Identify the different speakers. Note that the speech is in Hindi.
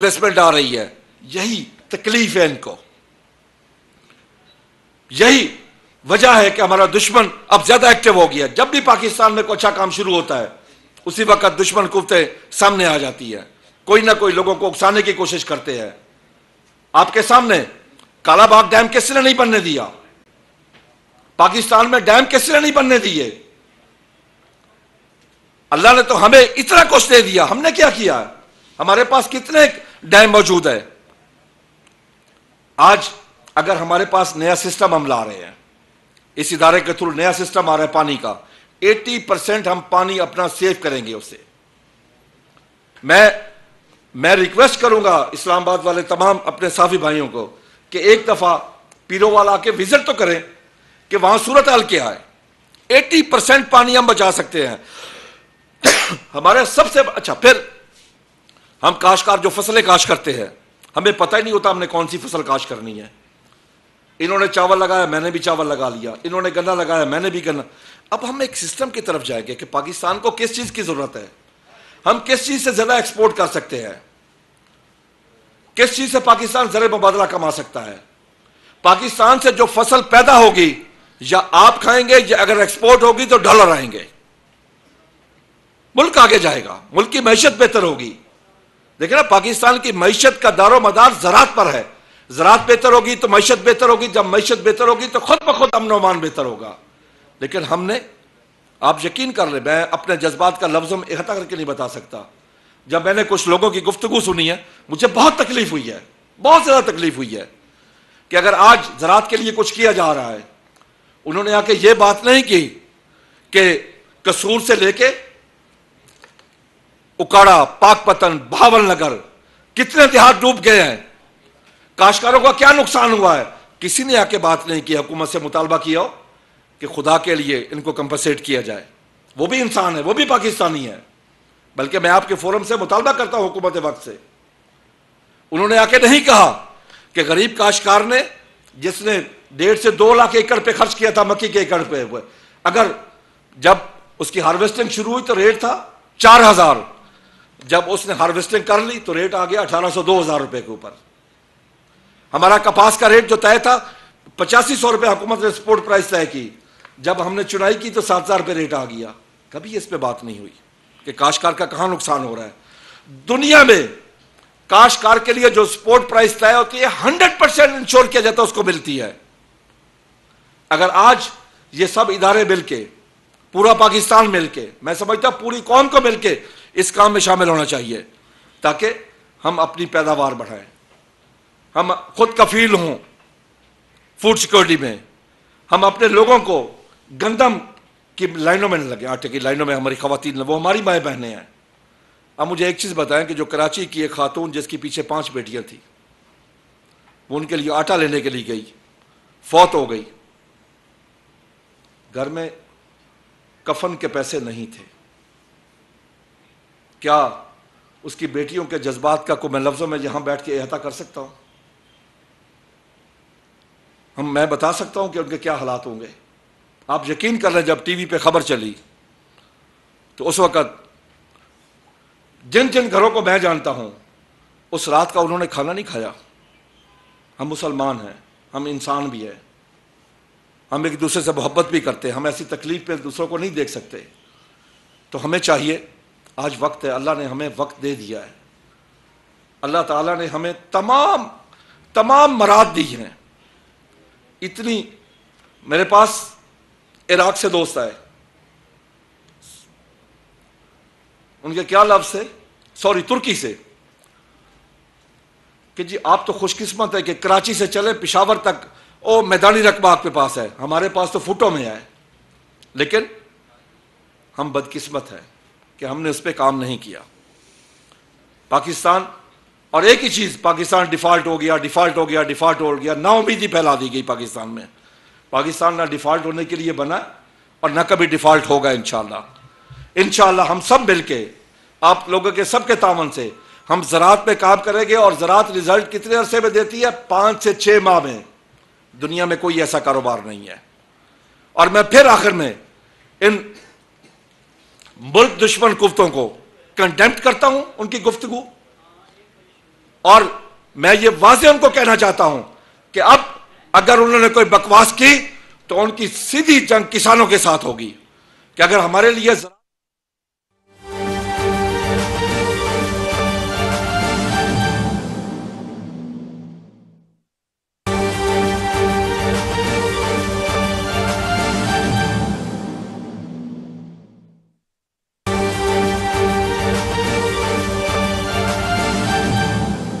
Speaker 1: प्लेसमेंट आ रही है यही तकलीफ है इनको यही वजह है कि हमारा दुश्मन अब ज्यादा एक्टिव हो गया जब भी पाकिस्तान में कोई अच्छा काम शुरू होता है उसी वक्त दुश्मन कुतें सामने आ जाती है कोई ना कोई लोगों को उकसाने की कोशिश करते हैं आपके सामने कालाबाग डैम किसने नहीं बनने दिया पाकिस्तान में डैम किसने नहीं बनने दिए अल्लाह ने तो हमें इतना कुछ दे दिया हमने क्या किया हमारे पास कितने डैम मौजूद है आज अगर हमारे पास नया सिस्टम हम ला रहे हैं इस इदारे के थ्रू नया सिस्टम आ रहा है पानी का 80 परसेंट हम पानी अपना सेव करेंगे उससे मैं मैं रिक्वेस्ट करूंगा इस्लामाबाद वाले तमाम अपने साफी भाइयों को कि एक दफ़ा पीरोवाल आके विजिट तो करें कि वहां सूरत हाल क्या है 80 परसेंट पानी हम बचा सकते हैं हमारे सबसे अच्छा फिर हम काशकार जो फसलें काश करते हैं हमें पता ही नहीं होता हमने कौन सी फसल काश करनी है इन्होंने चावल लगाया मैंने भी चावल लगा लिया इन्होंने गन्ना लगाया मैंने भी गन्ना अब हम एक सिस्टम की तरफ जाएंगे कि पाकिस्तान को किस चीज़ की ज़रूरत है हम किस चीज़ से ज़्यादा एक्सपोर्ट कर सकते हैं किस चीज़ से पाकिस्तान जरे मुबादला कमा सकता है पाकिस्तान से जो फसल पैदा होगी या आप खाएंगे या अगर एक्सपोर्ट होगी तो डॉलर आएंगे मुल्क आगे जाएगा मुल्क की मैशत बेहतर होगी देखिए ना पाकिस्तान की मीशत का दारो मदार ज़रात पर है ज़रात बेहतर होगी तो मीशत बेहतर होगी जब मीशत बेहतर होगी तो खुद ब खुद अमन वमान बेहतर होगा लेकिन हमने आप यकीन कर ले मैं अपने जज्बात का लफ्ज़ हम इकट्ठा करके नहीं बता सकता जब मैंने कुछ लोगों की गुफ्तु सुनी है मुझे बहुत तकलीफ हुई है बहुत ज़्यादा तकलीफ हुई है कि अगर आज ज़रात के लिए कुछ किया जा रहा है उन्होंने आके ये बात नहीं की कि कसूर से लेके उकाड़ा पाकपतन भावल नगर कितने देहात डूब गए हैं काशकारों का क्या नुकसान हुआ है किसी ने आके बात नहीं की हुकूमत से मुतालबा किया हो कि खुदा के लिए इनको कंपनसेट किया जाए वो भी इंसान है वो भी पाकिस्तानी है बल्कि मैं आपके फोरम से मुतालबा करता हूं हुकूमत वक्त से उन्होंने आके नहीं कहा कि गरीब काशकार ने जिसने डेढ़ से दो लाख एकड़ पे खर्च किया था मक्की के एकड़ पे अगर जब उसकी हार्वेस्टिंग शुरू हुई तो रेट था चार हजार जब उसने हार्वेस्टिंग कर ली तो रेट आ गया अठारह सौ दो हजार रुपए के ऊपर हमारा कपास का रेट जो तय था पचासी सौ रुपये हुकूमत ने स्पोर्ट प्राइस तय की जब हमने चुनाई की तो सात हजार रुपये रेट आ गया कभी इस पर बात नहीं हुई कि काशकार का कहां नुकसान हो रहा है दुनिया में काशकार के लिए जो स्पोर्ट प्राइस तय होती है हंड्रेड परसेंट इंश्योर किया जाता है उसको मिलती है अगर आज ये सब इदारे मिलकर पूरा पाकिस्तान मिलके मैं समझता पूरी कौम को मिलके इस काम में शामिल होना चाहिए ताकि हम अपनी पैदावार बढ़ाएं हम खुद कफील हों फूड सिक्योरिटी में हम अपने लोगों को गंदम की लाइनों में न लगे आटे की लाइनों में हमारी खातन वो हमारी माएँ बहने हैं अब मुझे एक चीज़ बताएं कि जो कराची की एक खातून जिसके पीछे पांच बेटियां थी वो उनके लिए आटा लेने के लिए गई फौत हो गई घर में कफन के पैसे नहीं थे क्या उसकी बेटियों के जज्बात का को मैं लफ्ज़ों में यहां बैठ के अहता कर सकता हूं हम मैं बता सकता हूं कि उनके क्या हालात होंगे आप यकीन कर रहे जब टीवी पे खबर चली तो उस वक़्त जिन जिन घरों को मैं जानता हूं उस रात का उन्होंने खाना नहीं खाया हम मुसलमान हैं हम इंसान भी हैं हम एक दूसरे से मोहब्बत भी करते हैं हम ऐसी तकलीफ पे दूसरों को नहीं देख सकते तो हमें चाहिए आज वक्त है अल्लाह ने हमें वक्त दे दिया है अल्लाह ताला ने हमें तमाम तमाम मराद दी हैं इतनी मेरे पास इराक से दोस्त आए उनके क्या लफ्स है सॉरी तुर्की से कि जी आप तो खुशकिस्मत है कि कराची से चले पिशावर तक वो मैदानी रकबा आपके पास है हमारे पास तो फुटों में है लेकिन हम बदकिस्मत हैं कि हमने उस पर काम नहीं किया पाकिस्तान और एक ही चीज़ पाकिस्तान डिफ़ाल्ट हो गया डिफॉल्ट हो गया डिफॉल्ट हो गया ना उम्मीद ही फैला दी गई पाकिस्तान में पाकिस्तान ना डिफॉल्ट होने के लिए बना और ना कभी डिफॉल्ट होगा इन इनशाला हम सब मिल के आप लोगों के सबके तावन से हम ज़रात पे काम करेंगे और ज़रात रिज़ल्ट कितने अरसे में देती है पांच से छह माह में दुनिया में कोई ऐसा कारोबार नहीं है और मैं फिर आखिर में इन मुल्क दुश्मन कुफ्तों को कंटेम्प्ट करता हूं उनकी गुफ्तगु और मैं ये वाजे उनको कहना चाहता हूं कि अब अगर उन्होंने कोई बकवास की तो उनकी सीधी जंग किसानों के साथ होगी कि अगर हमारे लिए